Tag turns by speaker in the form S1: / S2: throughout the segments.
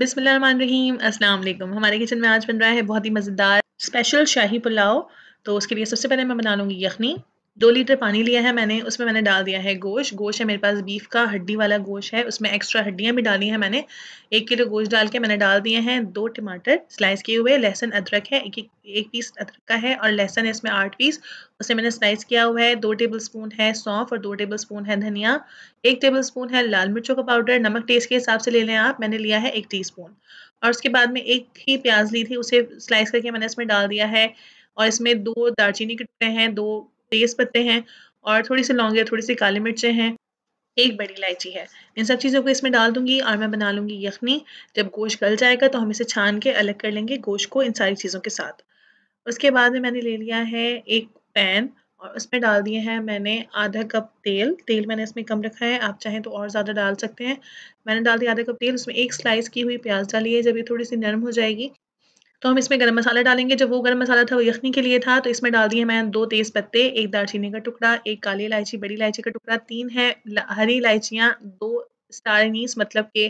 S1: बिसमीम अस्सलाम वालेकुम हमारे किचन में आज बन रहा है बहुत ही मज़ेदार स्पेशल शाही पुलाव तो उसके लिए सबसे पहले मैं बना लूँगी यखनी दो लीटर पानी लिया है मैंने उसमें मैंने डाल दिया है गोश्त गोश्त है मेरे पास बीफ का हड्डी वाला गोश्त है उसमें एक्स्ट्रा हड्डियाँ भी डाली हैं मैंने एक किलो गोश्त डाल के मैंने डाल दिए हैं दो टमाटर स्लाइस किए हुए लहसन अदरक है एक एक, एक पीस अदरक का है और लहसन है इसमें आठ पीस उसे मैंने स्लाइस किया हुआ है दो टेबल स्पून है सौंफ और दो टेबल स्पून है धनिया एक टेबल स्पून है लाल मिर्चों का पाउडर नमक टेस्ट के हिसाब से ले लें आप मैंने लिया है एक टी और उसके बाद में एक ही प्याज ली थी उसे स्लाइस करके मैंने इसमें डाल दिया है और इसमें दो दालचीनी के टुकड़े हैं दो तेज पत्ते हैं और थोड़ी सी लौंगे थोड़ी सी काली मिर्चें हैं एक बड़ी इलायची है इन सब चीज़ों को इसमें डाल दूंगी और मैं बना लूंगी यखनी जब गोश्त गल जाएगा तो हम इसे छान के अलग कर लेंगे गोश्त को इन सारी चीज़ों के साथ उसके बाद में मैंने ले लिया है एक पैन और उसमें डाल दिए हैं मैंने आधा कप तेल तेल मैंने इसमें कम रखा है आप चाहें तो और ज़्यादा डाल सकते हैं मैंने डाल दिया आधा कप तेल उसमें एक स्लाइस की हुई प्याज डाली है जब ये थोड़ी सी नरम हो जाएगी तो हम इसमें गर्म मसाला डालेंगे जब वो गर्म मसाला था वो यखनी के लिए था तो इसमें डाल दिए मैंने दो तेज़ पत्ते एक दालचीनी का टुकड़ा एक काली इलायची बड़ी इलायची का टुकड़ा तीन है हरी इलायचियाँ दो स्टार मतलब के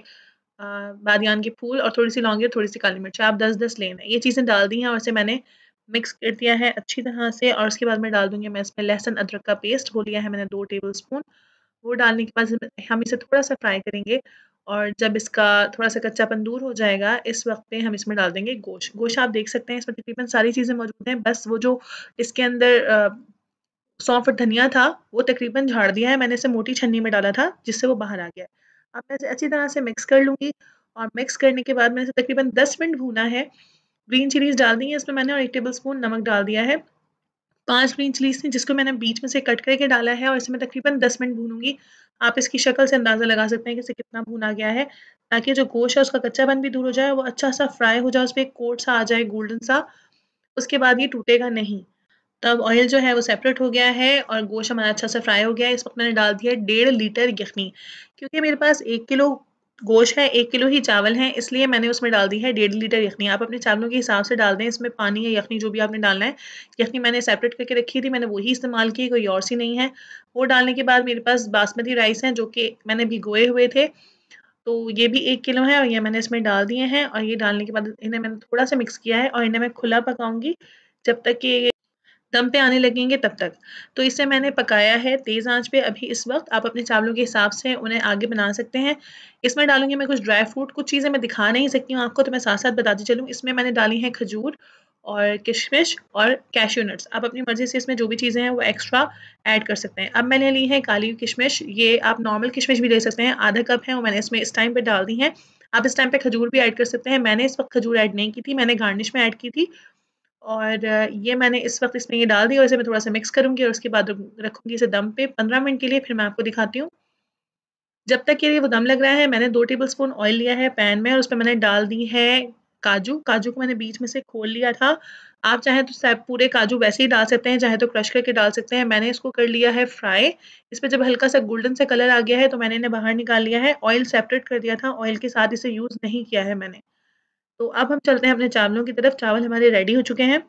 S1: बादियान के फूल और थोड़ी सी लौंगी और थोड़ी सी काली मिर्च आप दस दस लेना ये चीज़ें डाल दी हैं और इसे मैंने मिक्स कर दिया है अच्छी तरह से और उसके बाद मैं डाल दूंगी मैं इसमें लहसन अदरक का पेस्ट हो लिया है मैंने दो टेबल स्पून वो डालने के बाद हम इसे थोड़ा सा फ्राई करेंगे और जब इसका थोड़ा सा कच्चापन दूर हो जाएगा इस वक्त पे हम इसमें डाल देंगे गोश गोश आप देख सकते हैं इसमें तकरीबन सारी चीज़ें मौजूद हैं बस वो जो इसके अंदर सौंफ धनिया था वो तकरीबन झाड़ दिया है मैंने इसे मोटी छन्नी में डाला था जिससे वो बाहर आ गया है अब मैं इसे अच्छी तरह से मिक्स कर लूँगी और मिक्स करने के बाद मैंने इसे तकरीबन दस मिनट भूना है ग्रीन चिलीज डाल दी है इसमें मैंने और एक टेबल स्पून नमक डाल दिया है पाँच ग्रीन चिलीज थी जिसको मैंने बीच में से कट करके डाला है और इसे मैं तकरीबन दस मिनट भूनूंगी आप इसकी शक्ल से अंदाज़ा लगा सकते हैं कि इसे कितना भूना गया है ताकि जो गोश है उसका बन भी दूर हो जाए वो अच्छा सा फ्राई हो जाए उस पर एक कोट सा आ जाए गोल्डन सा उसके बाद ये टूटेगा नहीं तब ऑयल जो है वो सेपरेट हो गया है और गोश हमारा अच्छा सा फ्राई हो गया है इस वक्त मैंने डाल दिया है डेढ़ लीटर यखनी क्योंकि मेरे पास एक किलो गोश है एक किलो ही चावल है इसलिए मैंने उसमें डाल दी है डेढ़ लीटर यखनी आप अपने चावलों के हिसाब से डाल दें इसमें पानी या यखनी जो भी आपने डालना है यखनी मैंने सेपरेट करके रखी थी मैंने वही इस्तेमाल की कोई और सी नहीं है वो डालने के बाद मेरे पास बासमती राइस हैं जो कि मैंने भिगोए हुए थे तो ये भी एक किलो है और ये मैंने इसमें डाल दिए हैं और ये डालने के बाद इन्हें मैंने थोड़ा सा मिक्स किया है और इन्हें मैं खुला पकाऊंगी जब तक कि दम पे आने लगेंगे तब तक तो इसे मैंने पकाया है तेज़ आंच पे अभी इस वक्त आप अपने चावलों के हिसाब से उन्हें आगे बना सकते हैं इसमें डालूंगी मैं कुछ ड्राई फ्रूट कुछ चीज़ें मैं दिखा नहीं सकती हूँ आपको तो मैं साथ साथ बताती चलूँ इसमें मैंने डाली है खजूर और किशमिश और कैश्यू नट्स आप अपनी मर्ज़ी से इसमें जो भी चीज़ें हैं वो एक्स्ट्रा ऐड कर सकते हैं अब मैंने ली है काली किशमिश ये आप नॉर्मल किशमिश भी ले सकते हैं आधा कप है वो मैंने इसमें इस टाइम पर डाल दी है आप इस टाइम पे खजूर भी ऐड कर सकते हैं मैंने इस वक्त खजूर ऐड नहीं की थी मैंने गार्निश में ऐड की थी और ये मैंने इस वक्त इसमें ये डाल दिया और इसे मैं थोड़ा सा मिक्स करूँगी और उसके बाद रखूँगी इसे दम पे पंद्रह मिनट के लिए फिर मैं आपको दिखाती हूँ जब तक के लिए वो दम लग रहा है मैंने दो टेबल स्पून ऑयल लिया है पैन में और उस पर मैंने डाल दी है काजू काजू को मैंने बीच में से खोल लिया था आप चाहे तो पूरे काजू वैसे ही डाल सकते हैं चाहे तो क्रश करके डाल सकते हैं मैंने इसको कर लिया है फ्राई इस पर जब हल्का सा गोल्डन सा कलर आ गया है तो मैंने इन्हें बाहर निकाल लिया है ऑयल सेपरेट कर दिया था ऑयल के साथ इसे यूज़ नहीं किया है मैंने तो अब हम चलते हैं अपने चावलों की तरफ चावल हमारे रेडी हो चुके हैं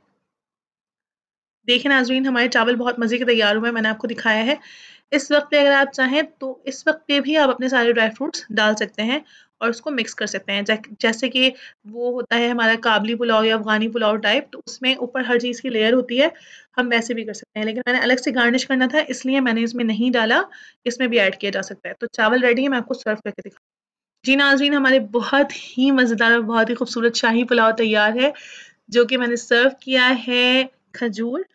S1: देखें नाजरीन हमारे चावल बहुत मज़े के तैयार हुए हैं मैंने आपको दिखाया है इस वक्त पे अगर आप चाहें तो इस वक्त पे भी आप अपने सारे ड्राई फ्रूट्स डाल सकते हैं और उसको मिक्स कर सकते हैं जैसे कि वो होता है हमारा काबली पुलाव या अफगानी पुलाव टाइप तो उसमें ऊपर हर चीज़ की लेयर होती है हम वैसे भी कर सकते हैं लेकिन मैंने अलग से गार्निश करना था इसलिए मैंने इसमें नहीं डाला इसमें भी ऐड किया जा सकता है तो चावल रेडी है मैं आपको सर्व करके दिखा जी नाजरीन हमारे बहुत ही मज़ेदार और बहुत ही खूबसूरत शाही पुलाव तैयार है जो कि मैंने सर्व किया है खजूर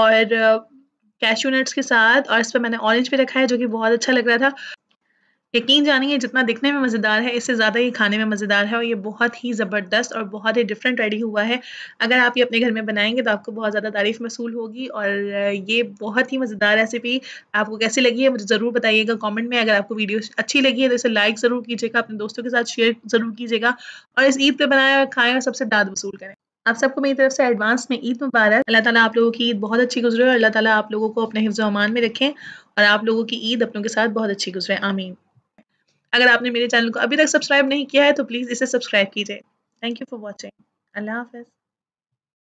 S1: और कैशू uh, नट्स के साथ और इस पर मैंने ऑरेंज भी रखा है जो कि बहुत अच्छा लग रहा था यकीन जानिए जितना दिखने में मज़ेदार है इससे ज़्यादा ही खाने में मज़ेदार है और ये बहुत ही ज़बरदस्त और बहुत ही डिफरेंट रेडी हुआ है अगर आप ये अपने घर में बनाएंगे तो आपको बहुत ज़्यादा तारीफ़ मसूल होगी और ये बहुत ही मज़ेदार रेसिपी आपको कैसी लगी है मुझे ज़रूर बताइएगा कॉमेंट में अगर आपको वीडियो अच्छी लगी है तो इसे लाइक ज़रूर कीजिएगा अपने दोस्तों के साथ शेयर ज़रूर कीजिएगा और इस ईद पर बनाए और खाएँ और सबसे दाद वसूल करें आप सबको मेरी तरफ से एडवांस में ईद मुबारक अल्लाह ताला आप लोगों की ईद बहुत अच्छी गुजरे और अल्लाह ताला आप लोगों को अपने हिफ्ज अमान में रखें और आप लोगों की ईद अपनों के साथ बहुत अच्छी गुजरे आमीन अगर आपने मेरे चैनल को अभी तक सब्सक्राइब नहीं किया है तो प्लीज़ इसे सब्सक्राइब कीजिए थैंक यू फॉर वॉचिंग अल्लाह हाफ